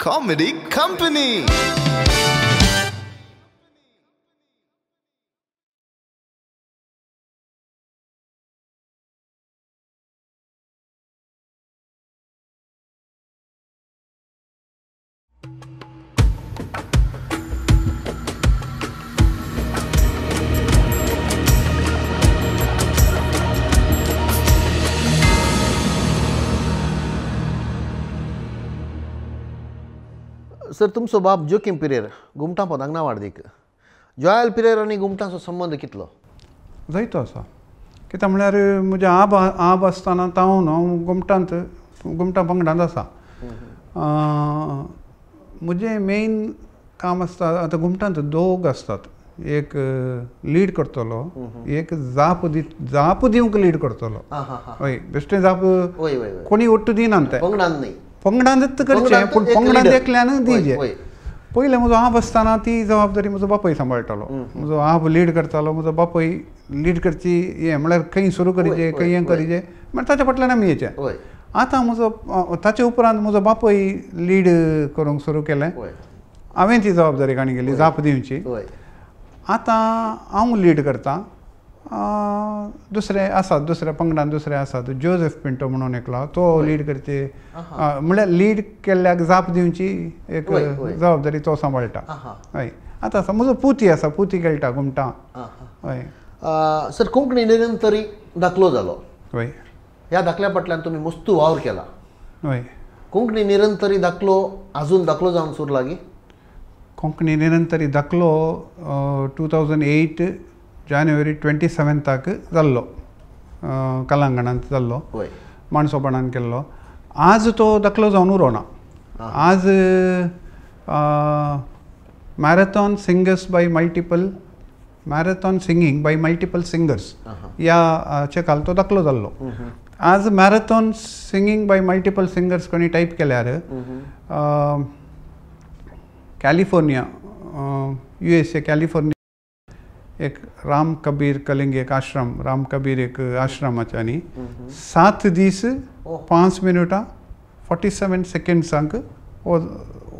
Comedy Company. Sir तुमचो बाब जोकीम पिरेर गुमटा पदांक ना वाडदीक जॉयल पिरेर आनी गुमटाचो संबंद कितलो जायतो आसा कित्याक म्हणल्यार म्हजे आब आब आसतना तावून हांव गुमटांत गुमटा पंगडांत आसा म्हजें मेन काम आसता आतां घुमटांत दोग आसतात एक लीड करतलो एक जाप दी जाप दिवंक लीड करतलो हय बेश्टें जाप कोणी ओट्टू दिनात पंगडांत करचें पूण पंगडान एकल्यान दिवचें पयलें म्हजो हांव आसतना ती जबाबदारी म्हजो बापूय सांबाळटालो म्हजो आप लीड करतालो म्हजो बापूय लीड करची हे म्हळ्यार खंय सुरू करीचें खंय हें करीचें म्हळ्यार ताच्या फाटल्यान आमी येचें आतां म्हजो ताचे उपरांत म्हजो बापूय लीड करूंक सुरू केलें हांवें ती जबाबदारी काणी केली जाप दिवची आतां हांव लीड करतां दुसरे आसात दुसऱ्या पंगडान दुसरे आसात जोझेफ पिंटो म्हणून एकलो तो लीड करते म्हणल्यार लीड केल्ल्याक जाप दिवची एक जबाबदारी तो सांबाळटा हय आतां आसा म्हजो पुती आसा पुती खेळटा घुमटां हय सर कोंकणी निरंतरी दाखलो झालो हय ह्या दाखल्या फाटल्यान तुम्ही मस्तू वावर केला हय कोंकणी निरंतरी दाखलो अजून दाखलो जावन सुरू लागी कोंकणी निरंतरी दाखलो two thousand eight January twenty ಸೆವೆಂತಾಕ ದಲ್ಲೋ ಕಲ್ಲಂಗಣ ಅಂತ ದಲ್ಲೋ ಮಾಣಸೋಪಣ ಅನ್ಕೆಲ್ಲೋ ಆಜ್ ತೋ ದಕ್ಲೋ ಜಾವನು ರೋಣ ಆಜ್ marathon singers by multiple marathon singing by multiple singers या चे काल तो दाखलो जाल्लो आज marathon singing by multiple singers कोणी टाईप केल्यार California U S A California एक राम कबीर कलिंग एक आश्रम राम कबीर एक आश्रम अचानी सात दीस पांच मिनटा ಫಾರ್ಟಿ ಸೆವೆನ್ ಸೆಕೆಂಡ್ಸ್ ಅಂಕ ಓದ್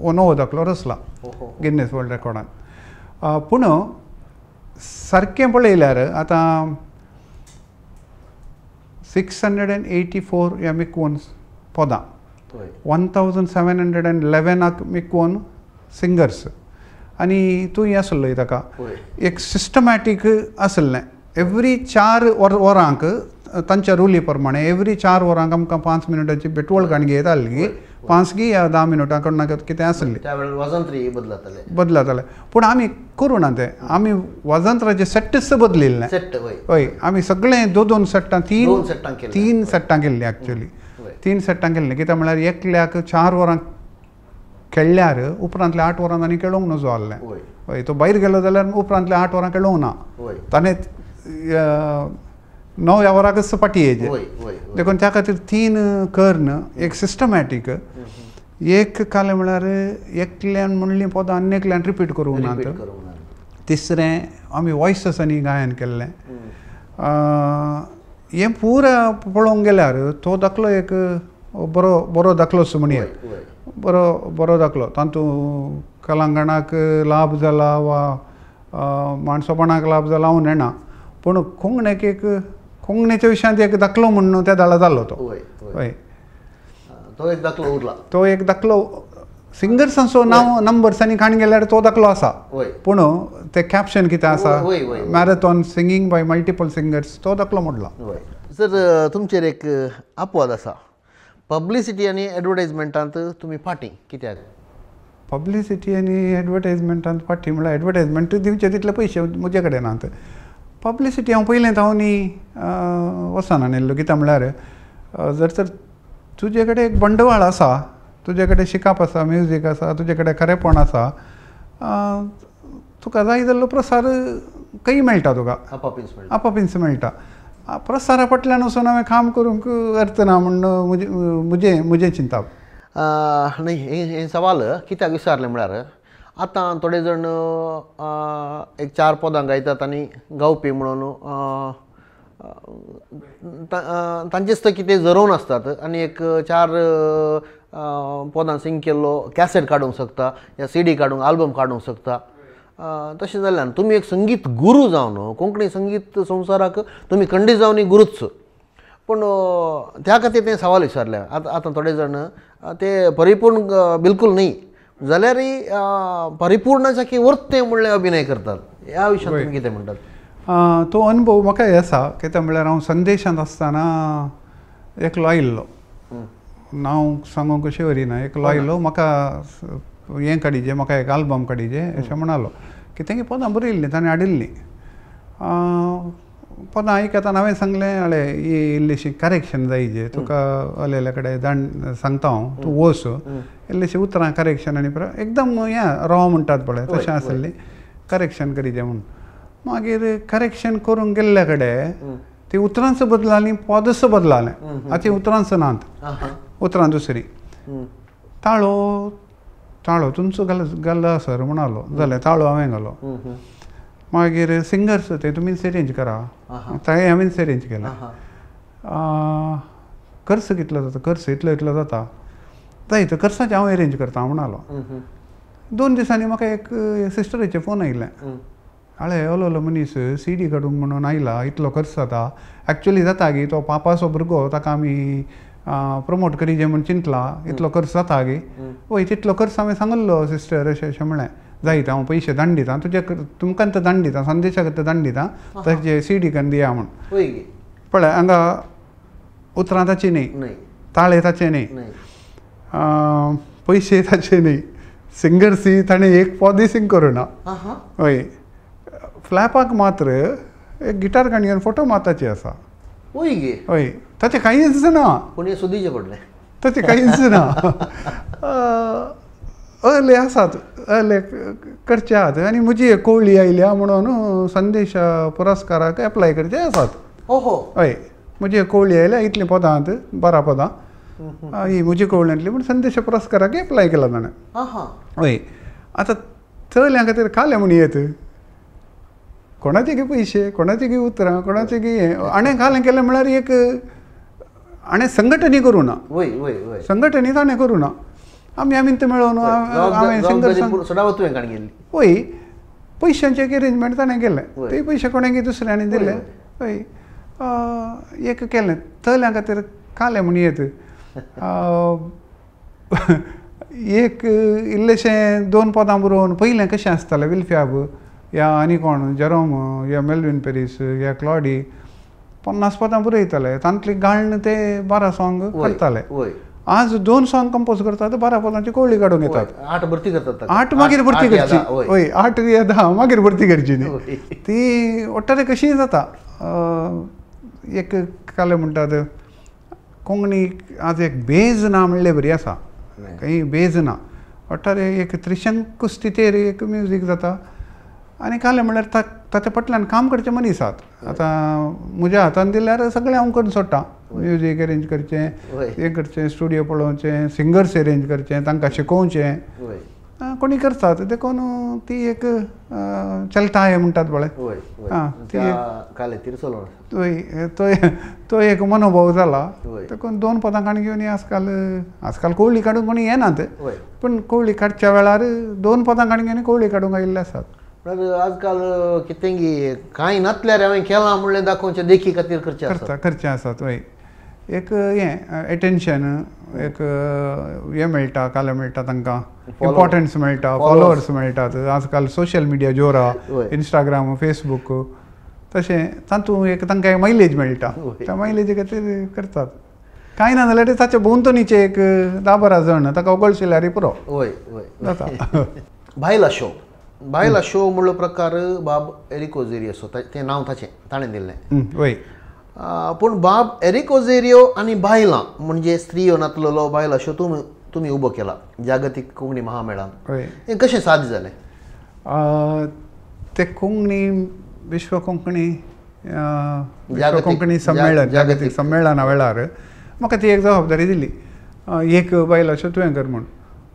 ಒನೋ ಓದಕ್ಲು ರಸ್ಲ ಗಿನ್ನೆಸ್ ವರ್ಲ್ಡ್ ರೆಕಾರ್ಡಾನ್ ಪುಣ ಸರ್ಕೆ ಪೊಳೆಯಿಲ್ಲಾರು six hundred hundred eighty four या ಯ ಮಿಕ್ ಒನ್ ಪೊದ one thousand seven hundred and eleven आणि तू हे आसलोय ताका एक सिस्टमॅटीक आसले एवरी चार वर वरांक तांच्या रुली प्रमाणे एवरी चार वरांक आमकां पांच मिनटांची बेटवळ गाणगी येताली पांचगी या दहा मिनटां कडना कितें आसलें वजंत्री बदलाताले पूण आमी ना ते आमी वजंत्राचे सेट्टच बदलिल्लें हय आमी सगळे दोन दोन सेट्टां तीन तीन सेट्टां केल्लीं एक्चुली तीन सेट्टां केल्ली कित्याक म्हळ्यार एकल्याक चार वरांक खेळ्यार उपरांतल्या आठ वरांत आनी खेळोंक नजो आसलें हय तो भायर गेलो जाल्यार उपरांतल्या आठ वरां खेळूंक ना ताणें णव ह्या वराकच फाटी येजे देखून त्या खातीर तीन कर्न एक सिस्टमॅटीक एक काले म्हळ्यार एकल्यान म्हणली पदां आनी एकल्यान रिपीट करूंक नात तिसरें आमी वॉयससांनी गायन केल्लें हें पुरा पळोवंक गेल्यार तो दाखलो एक बरो बरो दाखलो म्हणया बरो बरो दाखलो तातूंत कलांगणाक लाभ जाला वा माणसोपणाक लाभ जाला हांव नेणा पूण कोंकणेक एक कोंकणीच्या विशयांत एक दाखलो म्हणून त्या दाला जाल्लो तो हय तो एक दाखलो उरला तो एक दाखलो सिंगर्सांचो नांव नंबर्सांनी खाण गेल्यार तो दाखलो आसा पूण ते कॅप्शन कितें आसा marathon singing by multiple singers तो दाखलो मोडला सर तुमचेर एक अपवाद आसा पब्लिसिटी आनी एडवर्टायजमेंटांत तुमी फाटी कित्याक पब्लिसिटी आणि एडवर्टायजमेंटांत फाटीं म्हळ्यार एडवर्टायजमेंट दिवचे तितले पयशे म्हजे कडेन आसात पब्लिसिटी हांव पयलें हांव न्ही वसान आणिल्लो कित्याक म्हळ्यार जर तर तुजे कडेन एक बंडवाळ आसा तुजे कडेन शिकप आसा म्युजीक आसा तुजे कडेन खरेपण आसा तुका जाय जाल्लो प्रसार खंय मेळटा तुका आपापींच मेळटा ಪ್ರಸಾರ ಪಟ್ಲನೂ ನಾವೇ काम ಕರು ಅರ್ಥ ನಾ ಮುಜೆ ಮುಜೆ ಮುಜೆ चिंता नाही हे सवाल किती विसरले म्हळ्यार आतां थोडे जाण एक चार पदां गायतात आणि गावपी म्हणून तांचेच तर कितें जरवून असतात आणि एक चार पदां सिंग केल्लो कॅसेट काडूंक शकता या सी डी काडूंक आल्बम काडूंक शकता तशें जाल्यान तुमी एक संगीत गुरू न्हू कोंकणी संगीत संवसाराक तुमी कंडी जावन गुरूच पूण त्या खातीर तें सवाल विचारल्या आतां आतां थोडे जाण ते परिपूर्ण बिलकूल न्ही जाल्यारय परिपूर्णाच्या वर्त तें म्हणलें अभिनय करतात ह्या विशयान तुमी कितें म्हणटात तो अनुभव म्हाका हे आसा कित्याक म्हळ्यार हांव संदेशांत आसतना एकलो आयिल्लो नांव सांगूंक कशें वरिना एकलो आयिल्लो हो म्हाका हें काडिचें म्हाका एक आल्बम काडिचें अशें म्हणालो की तेंगे पोदां बरीं इल्लीं ताणें हाडिल्लीं पोदां आयकताना हांवें सांगलें अळे ही करेक्शन जायचे तुका अलेल्या कडेन जाण सांगता हांव तूं वस इल्लीशीं उतरां करेक्शन आनी एकदम या रॉ म्हणटात पळय तशें आसलें करेक्शन करीचें म्हणून मागीर करेक्शन करूंक गेल्ल्या कडेन ती उतरांच बदलालीं पोदस बदलालें आतां उतरांच नात उतरां दुसरी ताळो ताळो तुमचो घाल घाल्लो सर म्हण आलो जाल्यार ताळो हांवें घालो मागीर सिंगर्स ते तुमी सेरेंज करा तांय हांवें सेरेंज केला कर्स कितलो जाता कर्स इतलो इतलो जाता तो कर्साचें हांव एरेंज करता म्हण आलो दोन दिसांनी म्हाका एक सिस्टरीचे फोन आयिल्ले हाळे ओलो ओलो मनीस सी डी काडूंक म्हणून आयला इतलो खर्च जाता एक्चुली जाता की तो पापाचो भुरगो ताका आमी प्रमोट करी जे म्हणून चिंतला इतलो खर्च जाता गे वय तितलो खर्च हांवें सांगल्लो सिस्टर अशें अशें म्हणलें जायत हांव पयशे धाडन दितां तुजे तुमकां तर धाडन दिता संदेशा खातीर धाडन दितां तशें सी डी करून दिया म्हूण पळय हांगा उतरां ताचीं न्ही ताळे ताचे न्ही पयशे ताचे न्ही सिंगर्सी ताणें एक पोदी सिंग ना हय फ्लॅपाक मात्र एक गिटार काणयेन फोटो माताची आसा हय त्याचे काही ना कोणी सुदीचे पडले त्याचे काही ना अले आसात अले करचे आहात आनी म्हजी कोळी आयल्या म्हणून संदेश पुरस्काराक एप्लाय करचे आसात हय हो, हो. मुझी कोळी आयल्या इतलीं पदां बारा पदां ही म्हजी आणली म्हणून संदेश पुरस्काराक एप्लाय केला ताणें हय आतां चल्या खातीर खालें म्हण येत कोणाचे गे पयशे कोणाचे गे उतरां कोणाचे गे हे हाणें खालें केलें म्हळ्यार एक ಹಣೆ ना संघटने ಸಂಘಟನೆ करू ना आम्ही आम्ही ते मिळवून हांवें पैशांचे एक अरेंजमेंट ताणें केलें ते पयशे कोणाक दुसऱ्यांनी दिले होय एक केलें तल्यां खातीर कालें म्हणून येत एक इल्लेशें दोन पदां बरोवन पयलें कशें आसतालें विल्फ्याब या आनी कोण जेरोम या मेलविन पेरीस या क्लॉडी पन्नास पदां बरयताले तांतली गाळण ते बारा सॉंग करताले आज दोन सॉंग कंपोज करतात बारा पदांची कोवळी काढून येतात आठ भरती आठ मागीर भरती करची होय आठ या धा मागीर भरती करची न्ही ती वट्टारे कशी जाता एक काले म्हणटात कोंकणी आज एक बेज ना म्हणले बरी आसा काही बेज ना वट्टारे एक त्रिशंक स्थितीर एक म्युझीक जाता आनी कालें म्हणल्यार ता ताच्या फाटल्यान काम करचे मनीस आहात आतां म्हज्या हातान दिल्यार सगळें हांव करून सोडटा म्युजीक अरेंज करचें हे करचें स्टुडियो पळोवचें सिंगर्स अरेंज करचें तांकां शिकोवचें कोणी करतात देखून ती एक चलता हे म्हणटात पळय तो तो एक मनोभाव जाला देखून दोन पदां काणी घेवन आजकाल आजकाल कोवळी काडूंक कोणी येनात पूण कोवळी काडच्या वेळार दोन पदां काणी घेवन कोवळी काडूंक आयिल्ले आसात म्हणल्यार आजकाल कितेंगी कांय नातल्यार हांवें केलां म्हणलें दाखोवचें देखी खातीर करचें करता करचें आसात हय एक हें एटेंशन एक हें मेळटा कालो मेळटा तांकां इम्पोर्टन्स मेळटा फॉलोअर्स मेळटात आजकाल सोशल मिडिया जोरा इंस्टाग्राम फेसबूक तशें तातूंत एक तांकां मायलेज मेळटा त्या मायलेजी खातीर करतात कांय ना जाल्यार ताचे भोंवतणीचे एक धा बारा जाण ताका ओगळशिल्यारी पुरो जाता भायला शो प्रकार शो ಮುಳ್ಳು प्रकार बाब ಎರಿಕೋಜೇರಿಯಸ್ ते नाव ताचे ताणे दिले पण बाब एरिकोझेरियो आणि बायलां म्हणजे स्त्रियो नातलेलो बायल शो तुम्ही तुम्ही उबो केला जागतिक कोंकणी महामेळान हे कसे साध्य झाले ते कोंकणी विश्व कोंकणी कोंकणी संमेळन जागतिक संमेळना वेळार म्हाका ती एक जबाबदारी दिली एक बायल अशें तुवें कर म्हणून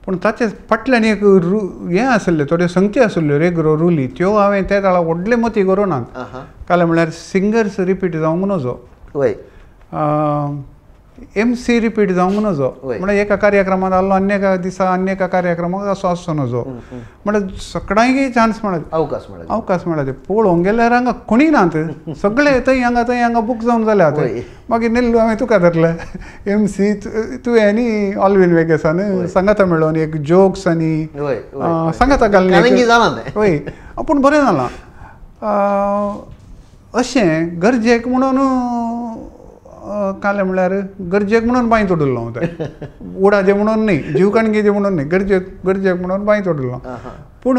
पूण ताचे फाटल्यान एक रू हें आसलें थोड्यो संगती आसल्यो रेगरो रुली त्यो हांवें त्या काळार व्हडले मती करूं नात कारण म्हळ्यार सिंगर्स रिपीट जावंक नजो एम सी रिपीट जावंक नजो म्हणजे एका कार्यक्रमात आलो अन्य दिसा अन्य एका कार्यक्रमात असो असो नजो म्हणल्यार सगळ्यांक चान्स मेळत अवकाश मेळत अवकाश पळोवंक गेल्यार हांगा कोणी ना सगळे थंय हांगा थंय हांगा बूक जावन जाल्या थंय मागीर नेल्लो हांवें तुका धरलें एम सी तुवें न्ही ऑलवीन वेगेसान सांगाता मेळोन एक जोक्स आनी सांगाता घाल्ले हय पूण बरें जालां अशें गरजेक म्हणून कालें म्हणल्यार गरजेक म्हणून बांय तोडिल्लो हांव तें उडाचे म्हणून न्ही जीव काणगेचे म्हणून न्ही गरजेक गरजेक म्हणून बांय तोडिल्लो पूण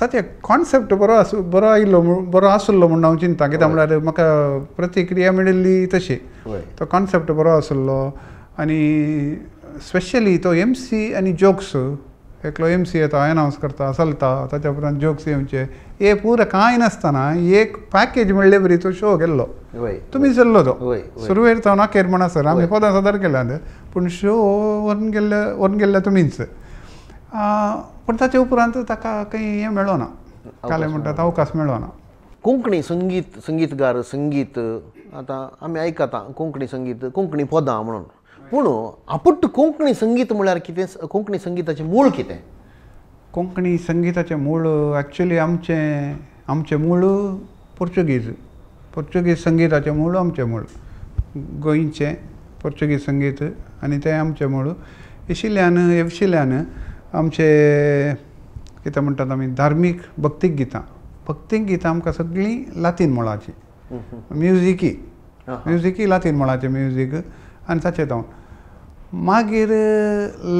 ताचे कॉन्सेप्ट बरो आसू बरो आयिल्लो बरो आसुल्लो म्हणून हांव चिंता कित्याक म्हणल्यार म्हाका प्रतिक्रिया मेळिल्ली तशी तो कॉन्सेप्ट बरो आसुल्लो आनी स्पेशली तो एम सी आनी जोक्स एकलो एम सी येता अनावंस करता चलता ताच्या उपरांत जोक्स येवचे हे पूर कांय नासतना एक पॅकेज म्हणले बरी तो शो केल्लो तुम्ही चल्लो तो सुरू ना म्हणा सर आम्ही पदां सादर केला पूण शो वरून गेल्ले वरून गेल्ले तुम्हीच पूण ताचे उपरांत ताका काही हे मेळो ना काले म्हणतात अवकाश मेळो ना कोंकणी संगीत संगीतकार संगीत आता आम्ही ऐकता कोंकणी संगीत कोंकणी पदां म्हणून पूण आपूट कोंकणी संगीत म्हळ्यार कितें कोंकणी संगीताचें मूळ कितें कोंकणी संगीताचे मूळ ॲक्च्युली आमचे आमचे मूळ पोर्चुगीज पोर्चुगीज संगीताचे मूळ आमचे मूळ गोंयचें पोर्चुगीज संगीत आणि ते आमचे मूळ इशिल्ल्यान एवशिल्ल्यान आमचे कितें म्हणटात आमी धार्मीक भक्तीक गीतां भक्तीक गीतां आमकां सगळीं लातीन मुळाची म्युजिकी म्युजिकी लातीन मुळाचें म्युजीक आनी ताचें जावन मागीर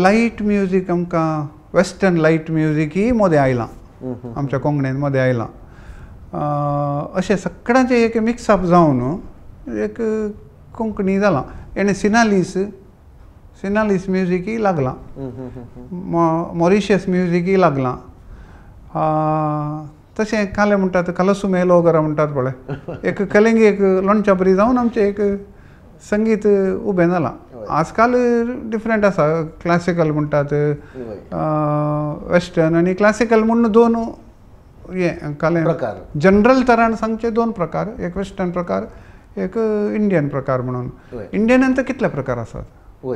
लायट म्युजीक आमकां वेस्टर्न लायट ही मध्ये आयला आमच्या कोंकणीन मध्ये आयला अशें सगळ्यांचे एक मिक्सअप जावन एक कोंकणी जालां आणि सिनालीस सिनालीस ही लागला मॉरिशियस म्युझिकूय लागलां तशें कालें म्हणटात मेलो गरा म्हणतात पळय एक कलेंगी एक लोणच्या परी जाऊन आमचे एक संगीत उभे जालां आजकाल डिफरंट असा क्लासिकल म्हणतात वेस्टर्न आणि क्लासिकल म्हणून दोन हे काले जनरल तरण सांगचे दोन प्रकार एक वेस्टर्न प्रकार एक इंडियन प्रकार म्हणून इंडियन तर कितले प्रकार आसात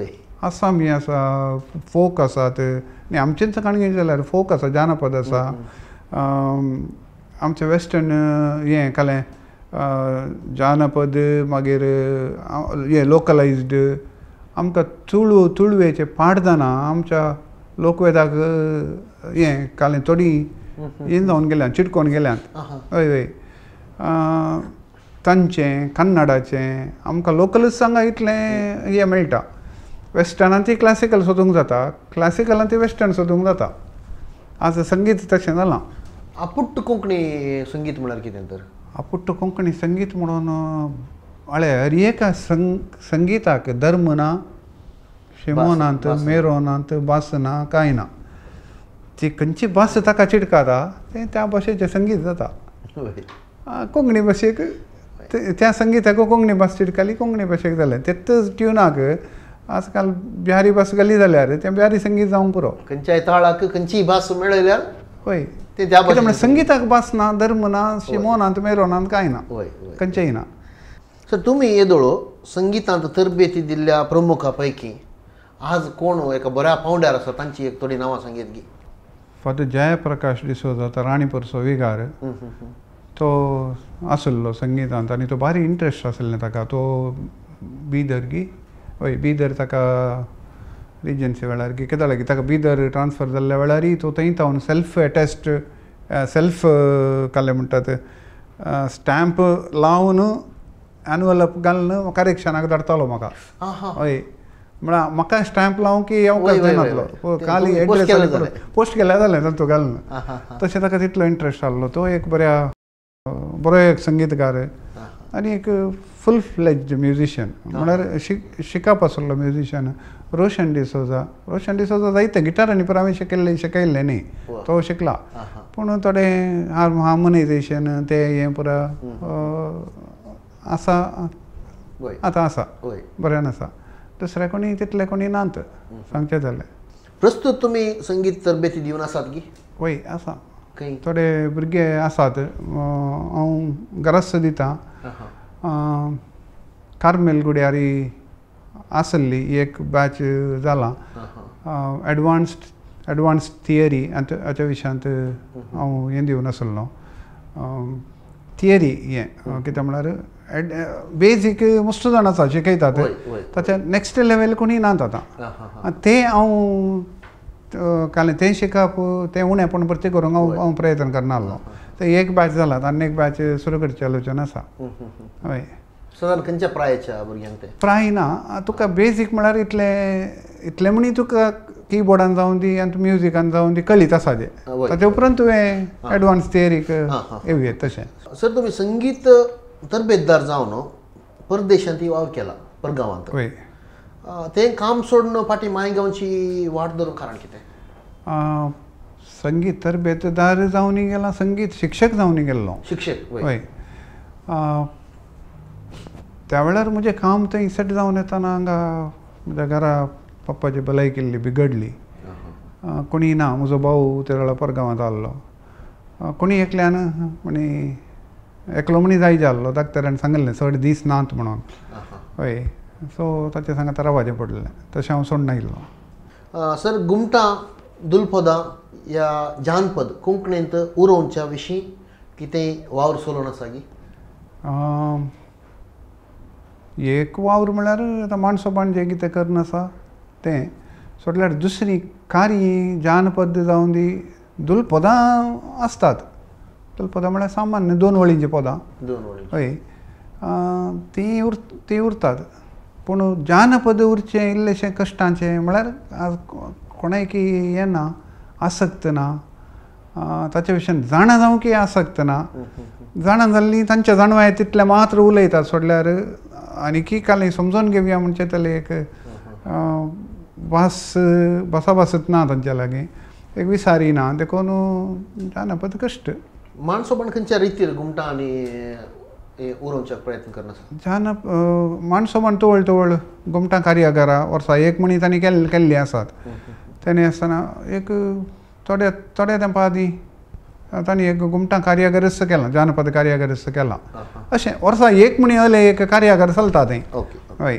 आसामी आसा फोक आसात न्ही आमचेच काणगेर जाल्यार फोक आसा जानपद असा आमचे वेस्टर्न हे कालें जानपद मागीर हे लोकलायज्ड आमकां चुळू चुळवेचें पाडतना आमच्या लोकवेदाक हें काले थोडी हें जावन गेल्यात चिटकोन गेल्यात हय हय तांचें कन्नडाचें आमकां लोकलच सांगा इतलें हें मेळटा वेस्टर्नांत ती क्लासिकल सोदूंक जाता क्लासिकलांत ती वेस्टर्न सोदूंक जाता आज संगीत तशें जालां आपुट्ट कोंकणी संगीत म्हळ्यार कितें तर आपुट्ट कोंकणी संगीत म्हणून ಹಳೆ ಅರಿಯಕ ಸಂ संगीताक ಧರ್ಮನ ಶಿಮೋನ ಅಂತ ಮೇರೋನ ಅಂತ ना कांय ना ती खंयची भास ताका चिटकाता तें त्या भाशेचें संगीत जाता कोंकणी भाशेक त्या संगीताक कोंकणी भास चिटकाली कोंकणी भाशेक जालें तेच ट्युनाक आजकाल बिहारी भास गेली जाल्यार तें बिहारी संगीत जावंक पुरो खंयच्याय ताळाक खंयची भास मेळयल्यार ते त्या संगीताक भास ना धर्म ना शिमो ना मेरो ना कांय ना खंयचेय ना ಸರ್ ತುಮಿ ಎದೋಳು ಸಂಗೀತ ಅಂತ ತರಬೇತಿ ಇದ್ದಿಲ್ಲ ಪ್ರಮುಖ ಪೈಕಿ ಆಜ್ ಕೋಣ ಬರ ಪೌಂಡರ್ ಆಸ ತಂಚಿ ತೊಡಿ ನಾವು ಸಂಗೀತ ಗಿ ಫಾದ ಜಯಪ್ರಕಾಶ್ ಡಿಸೋದ ಅಥವಾ ರಾಣಿಪುರ ಸೋವಿಗಾರ ತೊ ಆಸಲ್ಲ ಸಂಗೀತ ಅಂತ ನೀತು ಭಾರಿ ಇಂಟ್ರೆಸ್ಟ್ ಆಸಲ್ಲ ತಕ್ಕ ತೋ ಬೀದರ್ ಗಿ ಓಯ್ ಬೀದರ್ ತಕ್ಕ ರೀಜನ್ಸಿ ವೇಳಾರಿಗೆ ಕೆದಾಳಿ ತಕ್ಕ ಬೀದರ್ ಟ್ರಾನ್ಸ್ಫರ್ ದಲ್ಲ ವೇಳಾರಿ ತೊ ತೈಂತ ಅವನು ಸೆಲ್ಫ್ ಅಟೆಸ್ಟ್ ಸೆಲ್ಫ್ ಕಲೆ ಮುಟ್ಟದ ಸ್ಟ್ಯಾಂಪ್ ಲಾವನು एनुअल घालून न्हू करेक्शनाक धाडतालो म्हाका हय म्हळ्यार म्हाका स्टॅम्प लावं की हांव करचें नासलो काली एड्रेस पोस्ट केल्यार जालें तातूंत घालून तशें ताका तितलो इंट्रस्ट आसलो तो एक बऱ्या बरो एक संगीतकार आनी एक फूल फ्लेज म्युझिशियन म्हळ्यार शिक शिकप आसलो म्युझिशियन रोशन डिसोजा रोशन डिसोजा जायते गिटार आनी पुरावे शिकल्ले शिकयल्ले न्ही तो शिकला पूण थोडे हार्मोनायजेशन ते हें पुरा आसा आतां आसा बऱ्यान आसा दुसऱ्या कोणी तिथले कोणी नात सांगचें झाले प्रस्तुत तुम्ही संगीत तरबेती देऊन आसात की वय आसा थोडे भुरगे आसात हांव गरज दितां कार्मेल गुड्यारी आसली एक बॅच झाला एडवान्स्ड ॲडवान्स थिअरी हाच्या विशयांत हा हे दिवन आसलो थिअरी हे कितें म्हळ्यार बेजीक वेज एक जाण आसा शिकयता ते ताच्या नेक्स्ट कोणी ना आतां ते हांव कालें तें शिकप तें उणेंपण परतें करूंक हांव हांव प्रयत्न करनासलो ते एक बॅच जाला आनी एक बॅच सुरू करचे आलोचन आसा हय सदान खंयच्या भुरग्यांक ते प्राय ना तुका बेजीक म्हळ्यार इतले इतले म्हणी तुका किबोर्डान जावं दी आनी म्युजिकान जावं दी कळीत आसा ते ताचे उपरांत तुवें एडवान्स थियरीक येत तशें सर तुमी संगीत तर बेद्दार जावन परदेशांत वाव केला परगांवांत ते काम सोडून फाटी मायगांवची वाट धरून कारण कितें संगीत तर बेतदार जाऊन गेला संगीत शिक्षक जावन गेल्लो शिक्षक हय त्या वेळार म्हजें काम थंय सेट जावन येताना हांगा म्हज्या घरा पप्पाची भलाय केल्ली बिगडली कोणी ना म्हजो भाऊ त्या वेळार परगांवांत आसलो कोणी एकल्यान म्हणी एकलोमणीज जाय जाल्लो ताका तेऱ्यान सांगिल्लें चड दीस नात म्हणून हय सो ताचें सांग आतां रावचें पडलें तशें हांव सोडना आयिल्लो सर गुमटां दुलपदां ह्या जानपद कोंकणींत उरोवच्या विशीं कितें वावर चलोन आसा की एक वावर म्हळ्यार आतां माणसोपण जें कितें करन आसा तें सोडल्यार दुसरीं कारीं जानपद जावन दी दुलपदां आसतात कल्पदा म्हळ्यार सामान्य दोन वळींची पदां दोन वळी हय उर ती उरतात पूण जानपद उरचें इल्लेशें कश्टांचें म्हळ्यार कोणाकी हें ना आसक्त ना ताचे विशयन जाणां जावं की आसक्त ना जाणां जाल्लीं तांच्या जाणवाय तितले मात्र उलयतात सोडल्यार की काली समजून घेवया म्हणचे तले एक भास भासाभासत ना तांच्या लागीं एक विसारी ना देखून जानपद कश्ट ಮಾನ್ಸೋಬಣ್ಕಂಚ ರೀತಿಯಲ್ಲಿ ಗುಮ್ಟಾನಿ ಊರೋಂಚಕ್ಕೆ प्रयत्न करणार ಜಾನ ಮಾನ್ಸೋಬಣ್ तवळ तवळ गुमटा ಕಾರ್ಯಾಗಾರ वर्सा एक म्हणी तांणी केल, केल्ले आसात तेणे आसतना एक थोड्या थोड्या तेंपा आधी तांणी एक गुमटा कार्यागारस्थ केलां जानपद कार्यागारस्थ केलां अशें वर्सा एक म्हणी आले एक कार्यागार चलता थंय हय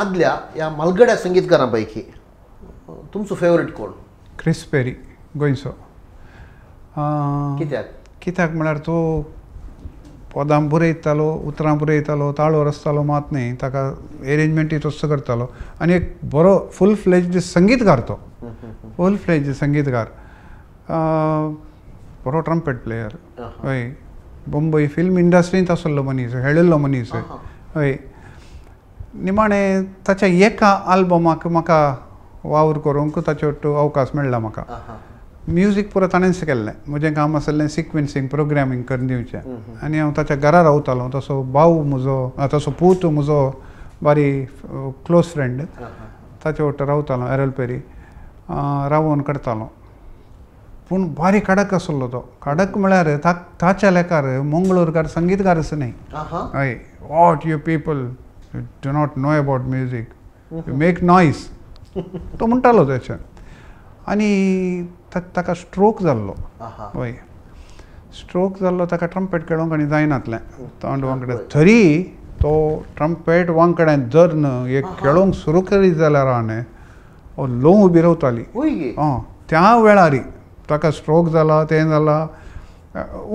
आदल्या ह्या मलगड्या संगीतकारां पैकी तुमचो फेवरेट कोण क्रिस पेरी गोंयचो कित्याक कित्याक म्हळ्यार तूं पदां बरें उतरां बरें ताळो रचतालो मात न्ही ताका एरेंजमेंटी तसो करतालो आनी एक बरो फूल फ्लेज संगीतकार तो फूल फ्लेज संगीतकार बरो ट्रम्पेट प्लेयर हय बोंबय फिल्म इंडस्ट्रींत आसलो मनीस हेळिल्लो मनीस हय निमाणें ताच्या एका आल्बमाक म्हाका वावर करूंक ताचो अवकाश मेळ्ळा म्हाका म्युझिक परत ताणें केल्लें म्हजें काम आसलें सिक्वेन्सींग प्रोग्रामींग दिवचें आनी हांव ताच्या घरा रावतालो तसो भाऊ म्हजो तसो पूत म्हजो बारी क्लोज फ्रेंड ताचे वट रावतालो एरल पेरी रावोन करतालो पूण बारीक कडक आसलो तो कडक म्हळ्यार ताच्या लेकार मंगळूरकार संगीतकार असो न्ही हय what you people do not know about music you make noise तो म्हणटालो त्याच्यान आनी ताका स्ट्रोक जाल्लो वय स्ट्रोक जाल्लो ताका ट्रम्पेट खेळोंक आनी जायनातलें तोंड वांगडा तरी तो ट्रम्पेट वांकड्यान जर न एक खेळोंक सुरू करीत जाल्यार हांवें लोव उबी रावताली आं त्या वेळार ताका स्ट्रोक जाला तें जाला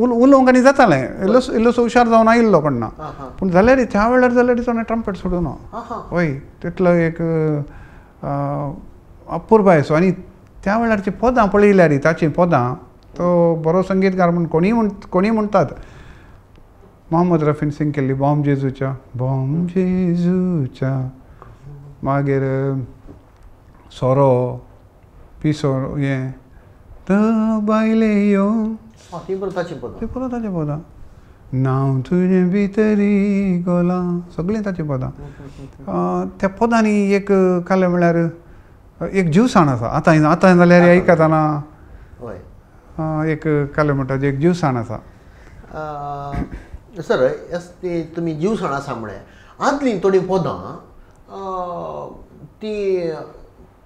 उल उलोवंक आनी जातालें इल्लो इल्लोसो हुशार जावन आयिल्लो ना पूण जाल्यार त्या वेळार जाल्यार ताणें ट्रम्पेट ना वय तितलो एक असो आनी त्या वेळारचीं पदां पळयल्यार रिताची पदां तो बरो संगीतकार म्हण कोणी म्हण कोणीय म्हणटात मोहम्मद रफीन सिंग केल्ली बॉम जेजूच्या बॉम जेजूच्या मागीर सोरो पिसो हें बायले यो ती परताची परत ताची पदां नांव तुजे भितरी गोला सगळीं ताची पदां त्या पदांनी एक काले म्हळ्यार एक जीवसाण आसा आतां आतां जाल्यार आयकताना हय एक काले म्हणटा एक जीवसाण आसा सर ती तुमी जीवसाण आसा म्हळे आदली थोडीं पदां ती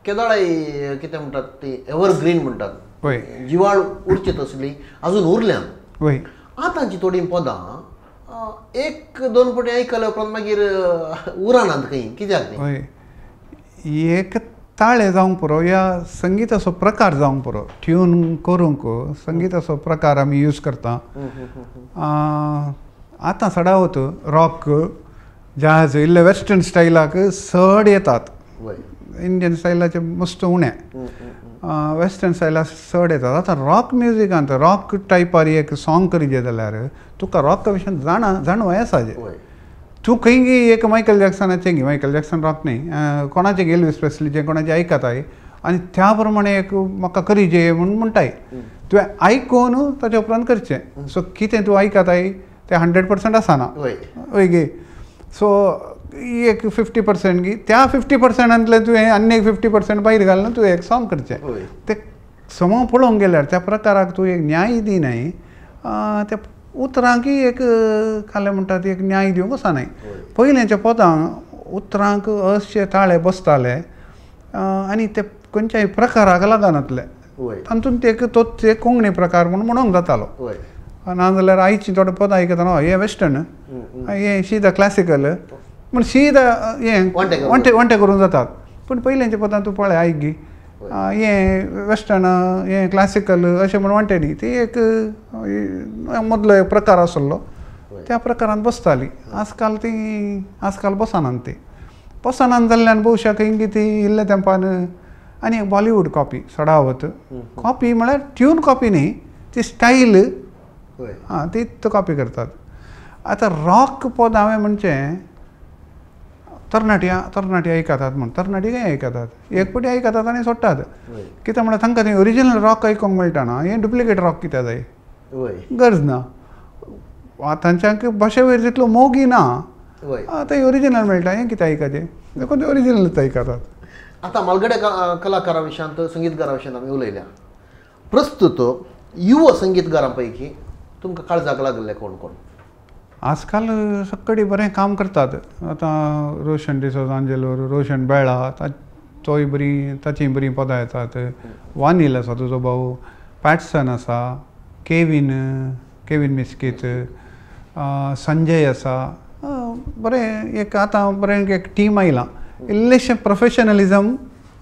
केदाळाई कितें म्हणटात ती एवरग्रीन म्हणटात जिवाळ उरची तसली अजून उरल्यान आतांची थोडी पदां एक दोन पटी आयकले उपरांत मागीर उरानात खंय कित्याक एक ताळे जावंक पुरो या संगीताचो प्रकार जावंक पुरो ट्यून करूंक संगीताचो प्रकार आमी यूज करता आतां सडावत रॉक जहाज इल्ले वेस्टर्न स्टायलाक चड येतात इंडियन स्टायलाचे मस्त उणे वेस्टर्न स्टायला सड येतात आतां रॉक म्युझिकांत रॉक टायपार एक सॉंग करचें जाल्यार तुका रॉका विशय जाणा जाणवाय आसा तू खंय एक मायकल जॅक्सनाचे घे मायकल जॅक्सन रावत नाही कोणाचे गेल स्पेशली कोणाचे आयकताय आनी त्या प्रमाणे एक म्हाका करी जे म्हूण म्हणटाय तुवें आयकून ताच्या उपरांत करचें सो कितें तूं आयकताय ते हंड्रेड पर्संट आसना हय गे सो एक फिफ्टी पर्सेंट गी त्या फिफ्टी पर्सेंटांतले तुवें आनी एक फिफ्टी पर्सेंट भायर घालून तुवें एक सॉंग करचें ते समो पळोवंक गेल्यार त्या प्रकाराक तूं एक न्याय दिनाय ते उतरांक एक म्हणटा ती एक न्याय दिवंक आसा न्हय पयलेंच्या पोतांक उतरांक अशे ताळे बसताले आनी ते खंयच्याय प्रकाराक लागनातले तातूंत ते तो ते कोंकणी प्रकार म्हूण म्हणोंक जातालो नाजाल्यार आयची थोडे पदां आयकताना हे वेस्टर्न हे द क्लासिकल म्हण सिदा हे वंटे वंटे करूंक जातात पूण पयलेंच्या पदां तूं पळय आयक गी हें वेस्टर्न हें क्लासिकल अशें म्हणून म्हणटा न्ही ती एक मदलो एक प्रकार आसलो त्या प्रकारान बसताली आजकाल ती आजकाल बसनान ती बसनान जाल्ल्यान भोवशाक हिंगी ती इल्ल्या तेंपान आनी एक बॉलिवूड कॉपी सडावत कॉपी म्हळ्यार ट्यून कॉपी न्ही ती स्टाईल आं ती कॉपी करतात आतां रॉक पद हांवें म्हणचें तरणाट्यां तरणाटी आयकतात म्हण तरणाटी काय आयकतात एकपटी आयकतात आनी सोडटात कित्याक म्हणल्यार तांकां थंय ओरिजिनल रॉक ऐकूक मेळटा ना हें डुप्लिकेट रॉक कित्याक जाय गरज ना तांच्यांक भाशे वयर तितलो मोगी ना आता ओरिजिनल मेळटा हे कितें आयकाचें देखून ते ओरिजिनलच आयकतात आता म्हालगडे कलाकारा विशयांत संगीतकारा विशयांत आमी उलयल्या प्रस्तुत युव संगीतकारांपैकी पैकी तुमकां काळजाक लागले कोण कोण आजकाल सगळे बरें काम करतात आतां रोशन डिसोज रोशन बेळा तोय बरी ताची बरीं पदां येतात वानील आसा तुजो भाऊ पॅटसन आसा केविन केविन मिस्कीत संजय आसा बरें एक आतां बरें एक टीम आयलां इल्लेशें प्रोफेशनलिजम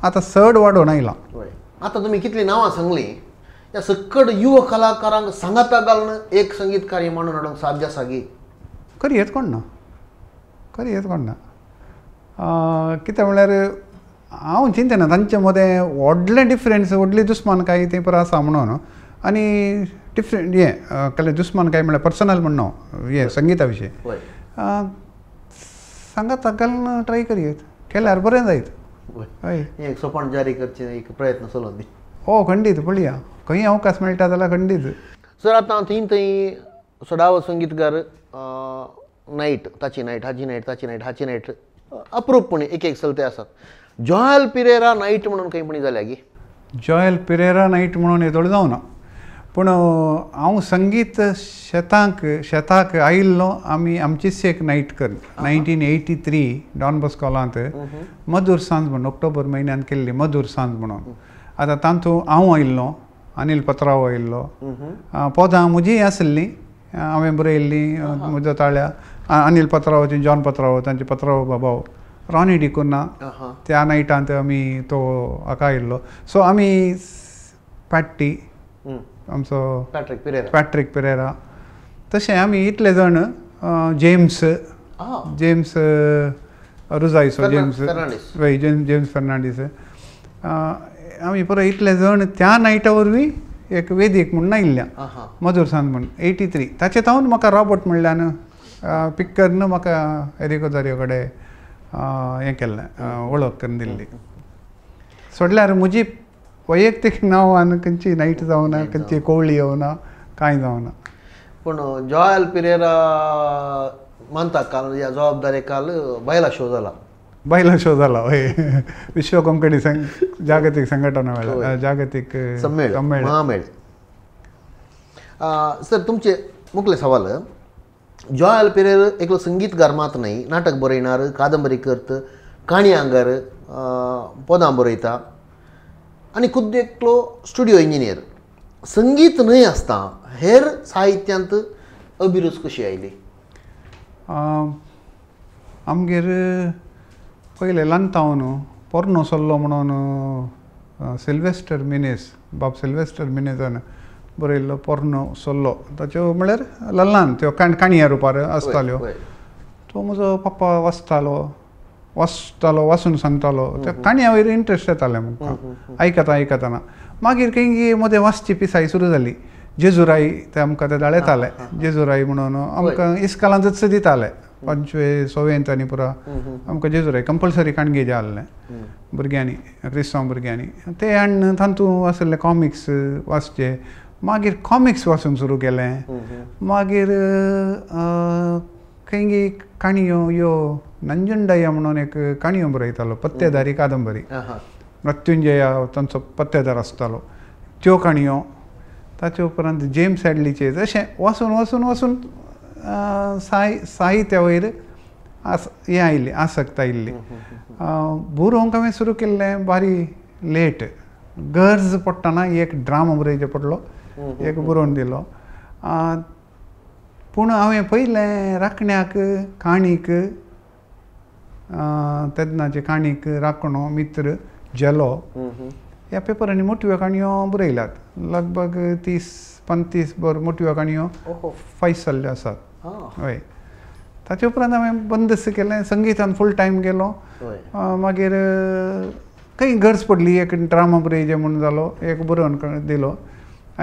आतां चड वाडोवन आयलां आतां तुमी कितलीं नांवां सांगलीं त्या सक्कड युव कलाकारांक सांगाता घालून एक संगीतकार म्हणून हाडूंक साध्य सागी खरी हेच कोण ना खरी हेच कोण ना कित्याक म्हळ्यार हांव चिंतना तांचे मदें व्हडलें डिफरन्स व्हडली दुस्मानकाय तें पर आसा म्हणून आनी डिफरंट हें कसलें दुस्मानकाय म्हळ्यार पर्सनल म्हण न्हू हें संगीता विशीं सांगा ताकाल ट्राय करयेत केल्यार बरें जायत हय सोपण जारी करचें एक प्रयत्न चलोवन दी हो खंडीत पळया खंय अवकाश मेळटा जाल्यार खंडीत सर आतां थंय थंय सडाव संगीतकार नाईट ताची नाईट हाची नाईट ताची नाईट हाची नाईट अप्रूपपणे एक एक चलते असतात जॉयल पिरेरा नाईट म्हणून काही पण जाल्या की जॉयल पिरेरा नाईट म्हणून थोडं जावं ना पूण हांव संगीत शेतांक शेताक आयिल्लो आमी आमचीच एक नाईट कर नायन्टीन एटी थ्री डॉन कॉलांत मधूर सांज म्हणून ऑक्टोबर म्हयन्यान केल्ली मधुर सांज म्हणून आतां तातूंत हांव आयिल्लो अनिल पत्राव आयिल्लो पोदां म्हजीय आसली हांवें बरयल्लीं जताळ्या अनिल पत्रावाची जॉन पत्राव त्यांचे पत्राव बाबाव रॉनी डिकुन्ना त्या नायटांत आमी तो हाका आयिल्लो सो आमी पॅट्टी आमचो पॅट्रीक पिरेरा पॅट्रिक पिरेरा तशें आमी इतले जाण जेम्स जेम्स रुजायसो जेम्स जेम्स जेम्स फेर्नांडीस आमी पुरो इतले जण त्या नायटा वरवीं एक वेदीक म्हूण नायिल्ल्या मधुरसान म्हूण एटी थ्री ताचे तावन म्हाका रॉबोट म्हणल्यान पिक्कर न्हू म्हाका एरिकोदारियो कडेन हें केल्लें वळख करून दिल्ली सोडल्यार म्हजी वैयक्तीक नांवान खंयची नायट जावना खंयची कोवळी येवना कांय जावना पूण जॉयल पिरेरा मानता काल ह्या जबाबदारी काल बायला शो जाला पहिला शो झाला होय विश्व कोंकणी संघ जागतिक संघटना जागतिक संमेळ सर तुमचे मुखले सवाल जॉय पिरेर एकलो संगीतकार मात नाही नाटक बरयणार कादंबरी करत काणी आंगार पदां बरयता आणि खुद्द एकलो स्टुडिओ इंजिनियर संगीत न्हय आसता हेर साहित्यांत अभिरूच कशी आयली आमगेर ಪೊಯ್ಲೆಲ್ಲಂತ ಅವನು सल्लो म्हणून सिल्वेस्टर ಮಿನೇಸ್ बाब सिल्वेस्टर ಮಿನೇಸನ್ बरयल्लो पोरनो ಸೊಲ್ಲೋ ताच्यो म्हळ्यार लल्लान त्यो काण काणया रुपार आसताल्यो तो म्हजो पप्पा वाचतालो वाचतालो वचून सांगतालो त्या काणया वयर इंट्रस्ट येताले म्हाका आयकता आयकताना मागीर केंगी मदें वाचची पिसाय सुरू जाली जेजुराई ते आमकां ते दाळयताले जेजुराई म्हणून आमकां इस्कालांत जत्स दिताले पांचवे सवेंत आनी पुरा आमकां जेजू रे कंपल्सरी काणगे जे आसले भुरग्यांनी क्रिस्तांव भुरग्यांनी ते आण तातूंत आसले कॉमिक्स वाचचे मागीर कॉमिक्स वाचूंक सुरू केलें मागीर खंय काणयो यो ನಂಜುಂಡಯ್ಯ म्हणून एक काणयो बरयतालो पत्तेदारी कादंबरी मृत्युंजय तांचो पत्तेदार आसतालो त्यो काणयो ताचे उपरांत जेम्स एडलीचे जशें वचून वचून वचून साहित्या वयर हे आयिल्ली आसक्त आयिल्ली बुरोवंक हांवें सुरू केले बारीक लेट गरज पडटना एक ड्राम बरयचो पडलो एक बरोवन दिलो पूण हांवें पहिले राखण्याक काणीक तज्ञाची काणीक राखणो मित्र जेलो ह्या पेपरांनी मोठ्यो काणयो बरयल्यात लगभग तीस पंतीस भर मोठ्यो काणयो फायस जाल्ल्यो आसात हय ताचे उपरांत हांवें बंद केलें संगीतान फूल टायम गेलो मागीर काही गरज पडली एक ड्रामा बरयजे म्हणून जालो एक बरोवन दिलो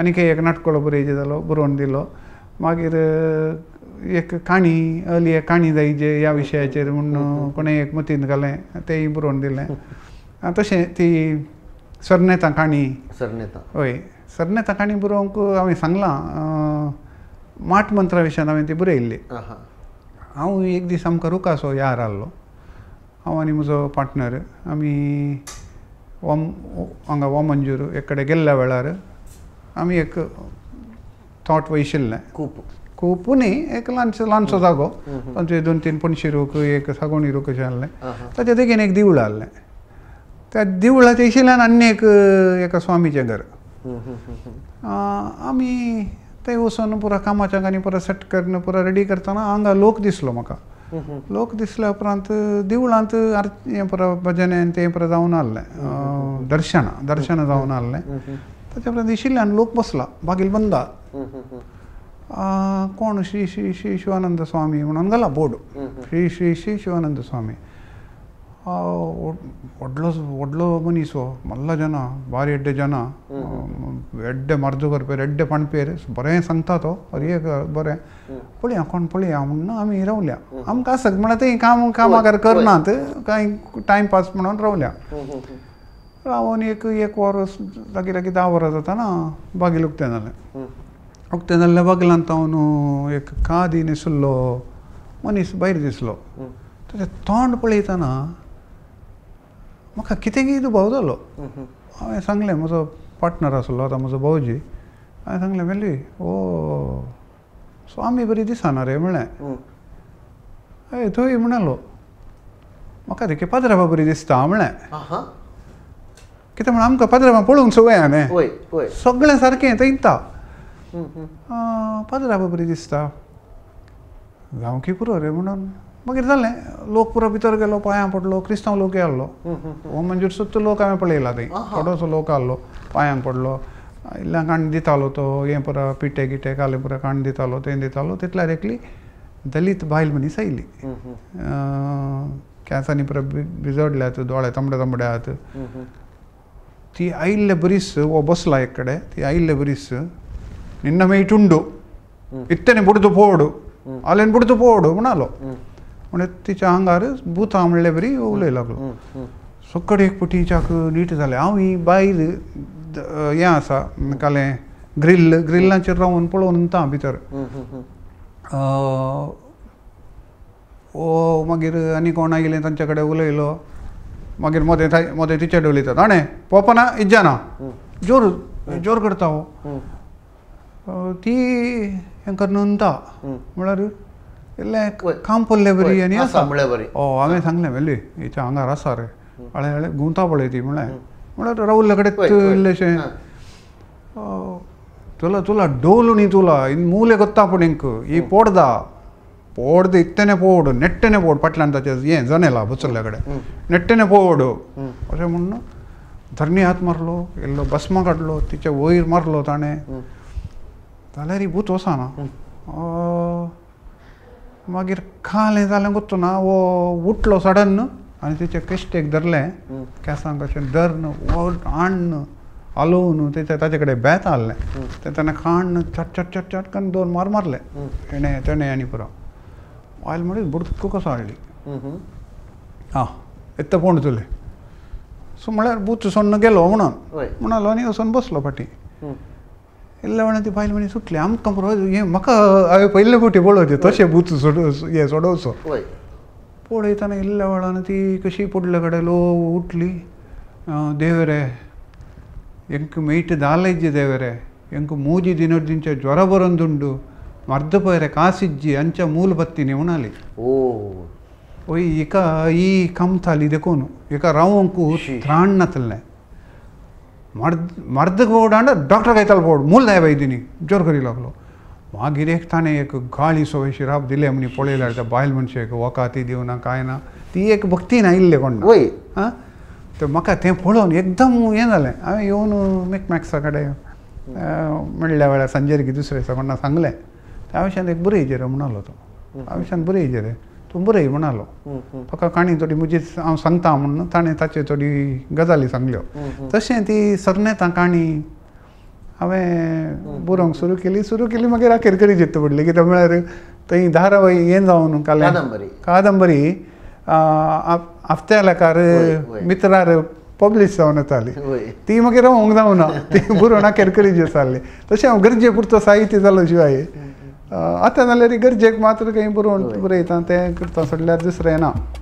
आनी एक नाटकोलो जे जालो बरोवन दिलो मागीर एक काणी अली एक काणी जे ह्या विशयाचेर म्हूण कोणें एक मतींत घालें तेंय बरोवन दिलें तशें ती सरनेता काणी स्वर्णेता हय सरण्या तकाणी बरोवंक हांवें सांगलां माट मंत्रा विशयांत हांवें ती बरयल्ली हांव एक दीस आमकां रुकासो यार आहलो हांव आनी म्हजो पार्टनर आमी वम हांगा वो मंजूर एक कडेन गेल्ल्या वेळार आमी एक थॉट वयशिल्लें खूप खूप पुनी एक ल्हानसो ल्हानसो जागो तांचे दोन तीन पणशी रूक एक सागोणी रूक अशें आहलें ताचे देगेन एक देवूळ आहलें त्या देवळाच्या इशिल्ल्यान आनी एक एका स्वामीचें घर आम्ही ते वचून पुरा कामाच्या गाणी पुरा सेट करून पुरा रेडी करताना हांगा लोक दिसलो म्हाका लोक दिसल्या उपरांत देवळांत आरती पर पुरा भजन तें पुरा जावन आहलें दर्शनां दर्शनां जावन आहलें ताच्या उपरांत दिशिल्ल्यान लोक बसला बागील बंदा कोण श्री श्री श्री शिवानंद स्वामी म्हणून घाला बोर्ड श्री श्री श्री शिवानंद स्वामी ಒಡ್ಲೋ ಒಡ್ಲೋ ಮನೀಸು ಮಲ್ಲ ಜನ ಭಾರಿ ಎಡ್ಡೆ ಜನ ಎಡ್ಡೆ ಮರ್ದುಗರ್ ಪೇರ್ ಎಡ್ಡೆ ಪಣ್ ಪೇರ್ ಬರೇ ಸಂತಾತೋ ಅರಿಯ ಬರೇ ಪುಳಿ ಹಾಕೊಂಡು ಪುಳಿ ಅವನ್ನ ಅಮಿ ರೌಲ್ಯ ಆಮ್ ಕಾಸಕ್ ಮಾಡತ್ತೆ ಈ ಕಾಮ ಕಾಮ ಕಾಮಾಗಾರ ಕರ್ನಾತ್ ಕಾಯಿ ಟೈಮ್ ಪಾಸ್ ಮಾಡೋನ್ ರೌಲ್ಯ ಅವನ್ ಏಕ ಏಕ್ ವಾರ ಲಗಿ ಲಗಿ ದಾ ವರ ಜತನ ಬಾಗಿಲು ಹೋಗ್ತೇನಲ್ಲ ಹೋಗ್ತೇನಲ್ಲ ಬಾಗಿಲಂತ ಅವನು ಏಕ ಕಾದಿ ನಿಸಲ್ಲೋ ಮನೀಸ್ ಬೈರ್ ದಿಸ್ಲೋ ತೊಂಡ್ ಪುಳಿತನ म्हाका कितें कितें भोंवतालो हांवें सांगलें म्हजो पार्टनर आसलो आतां म्हजो भाऊजी हांवें सांगलें वेली ओ स्वामी बरी दिसना रे म्हळें हय थंय म्हणलो म्हाका रे पाद्रांबा बरी दिसता म्हळें कितें म्हण आमकां पाद्राबा पळोवंक संवय हा न्ही सगळें सारकें थंय थंयता पाद्रांबा बरी दिसता की पुरो रे म्हणून മകരുതല്ലേ ലോക് പുറപ്പിച്ചവർക്ക് എല്ലോ പായാൻ പടലോ ക്രിസ്തവ ലോകേ അല്ലോ ഓം മഞ്ജൂർ സുത്ത് ലോകാമെ പള്ളിയില്ലാതെ പടോസോ ലോക ಇಲ್ಲ ಕಾಣ್ದಿತ್ತಾಲೋ ತೋ ಏ ಪುರ ಪಿಟ್ಟೆ ಗಿಟ್ಟೆ ಕಾಲೆ ಪುರ ಕಾಣ್ದಿತ್ತಾಲೋ ತೇಂದಿತ್ತಾಲೋ ತಿತ್ಲಾ ರೇಕ್ಲಿ ದಲಿತ ಬಾಯಿಲ್ ಮನೀಸ ಇಲ್ಲಿ ಕ್ಯಾಸಾನಿ ಪುರ ಬಿಜೋಡ್ಲೆ ಆತು ದೋಳೆ ತಂಬಡೆ ತಂಬಡೆ ಆತು ती आयिल्ले बरीस वो बसला एक कड़े ती आयिल्ले बरीस ನಿನ್ನ ಮೇ ಇತ್ತನೆ ಬುಡ್ದು ಪೋಡು ಅಲ್ಲೇನು ಬುಡ್ದು ಪೋಡು ಮುಣಾಲೋ म्हणजे तिच्या हांगार भूत म्हणले बरी उलय लागलो सकड एक पुटी चाक नीट जालें हांव ही बायल हें आसा काले ग्रिल्ल ग्रिल्लांचेर रावन पळोवन उरता भितर ओ मागीर आनी कोण आयलें तांचे कडेन उलयलो मागीर मोदें थाय मोदें तिचे डोलयतात ताणें पोपना इज्जाना जोर जोर करता हो ती हें करून म्हळ्यार ಇಲ್ಲ कांपोल्लेबरी आनी आसा म्हणल्यार हय हांवें सांगलें व्हेली हिच्या हांगार आसा रे हळे हळे ಮಳೆ पळय ती म्हणलें म्हणल्यार ತುಲ ತುಲ ಡೋಲು ನೀ ತುಲ ಇನ್ ಮೂಲೆ ಗೊತ್ತಾಪು ನಿಂಕು ಈ ಪೋಡ್ದ ಪೋಡ್ದ ಇತ್ತೇನೆ ಪೋಡು ನೆಟ್ಟನೆ ಪೋಡು ಪಟ್ಲ ಅಂತ ಏನ್ ಬುಚ್ಚಲ್ಲ ಕಡೆ ನೆಟ್ಟನೆ ಪೋಡು ಅಷ್ಟೇ ಮುನ್ನ ಧರ್ಣಿ ಹಾತ್ ಎಲ್ಲೋ ಭಸ್ಮ ಕಡ್ಲು ತಿಚ್ಚ ಓಯಿರ್ ಮರ್ಲು ತಾನೆ ತಲೆರಿ ಬೂತ್ ಹೊಸಾನ मागीर खालें जालें गोत्तू ना वो उठलो सडन आनी तिचे किश्टेक धरले केंसांक अशें धरन वो हाडन हालोवन तेचे ताचे कडेन बेत आहलें तें खाण चट चट चट चट दोन मार मारले एणे तेणे आनी पुरो ऑयल म्हणून बुडको कसो हाडली आं येता कोण तुले सो म्हळ्यार बूच सोडून गेलो म्हणून म्हणलो आनी वचून बसलो फाटी ಎಲ್ಲ ಒಳಂತಿ ಬಾಯಿಲ್ ಮನೆ ಸುಟ್ಲಿ ಆಮ್ ಕಂಪ್ರೋಸ್ ಏ ಮಕ ಅವೆ ಪೈಲೆ ಬುಟ್ಟಿ ಬೋಳೋತಿ ತೋರ್ಷೆ ಬೂತು ಸೊಡು ಏ ಸೊಡೋಸು ಪೋಡೈತಾನ ಇಲ್ಲ ಒಳಂತಿ ಕಶಿ ಪೊಡ್ಲ ಕಡೆಲೋ ಉಟ್ಲಿ ದೇವರೇ ಎಂಕು ಮೈಟ್ ದಾಲೈಜ್ಜೆ ದೇವರೇ ಎಂಕು ಮೂಜಿ ದಿನದಿಂಚ ಜ್ವರ ಬರೊಂದುಂಡು ಮರ್ದಪೋಯರೆ ಕಾಸಿಜ್ಜಿ ಅಂಚ ಮೂಲ ಬತ್ತಿನಿ ಉಣಾಲಿ ಓ ಓಯ್ ಈಕ ಈ ಕಂತಾಲಿ ಇದಕ್ಕೋನು ಇಕ ರಾವಂಕು ತ್ರಾಣ್ಣತಲ್ಲೆ ಮರ್ದ ಡಾಕ್ಟರ್ ಗೋಡ್ ಡಕ್ಟೋ ಮೂಲ ತಿ ಜೋರ ಗಾಳಿ ಸೋ ಶಿರಾಪ ದಿ ಪಾಯಿಲ ಮನುಷ್ಯಾ ವಕಾತಿ ದಿವನ್ನ ಕಾಂ ನಾ ಭಕ್ತಿ ಆಯ್ನ ಪೇನ್ ಮೇಕಮೆಕೆಯ ಸಂಜೆ ಸಾಗಲೆ ಹಾಂ ಬುರಿ ಹಿಜೇರಿ ಆ ಬು ಹಿಜೆರೆ तुंबरही म्हणालो तुका काणी थोडी म्हजी हांव सांगता म्हणून ताणें ताचे थोडी गजाली सांगल्यो तशें ती सरनेतां काणी हांवें बरोवंक सुरू केली सुरू केली मागीर आखेरकरी चित्त पडली कित्याक म्हळ्यार थंय धारावाही हें जावन कादंबरी कादंबरी आफत्यालेकार मित्रार पब्लीश जावन येताली ती मागीर हांव होंक ना ती बरोवण आखेरकरीची आसली तशें हांव गरजे पुरतो साहित्य जालो शिवाय आता नाल्यार इगर्जेक मात्र काही बरोवन बरयता तें करता सोडल्यार दुसरें ना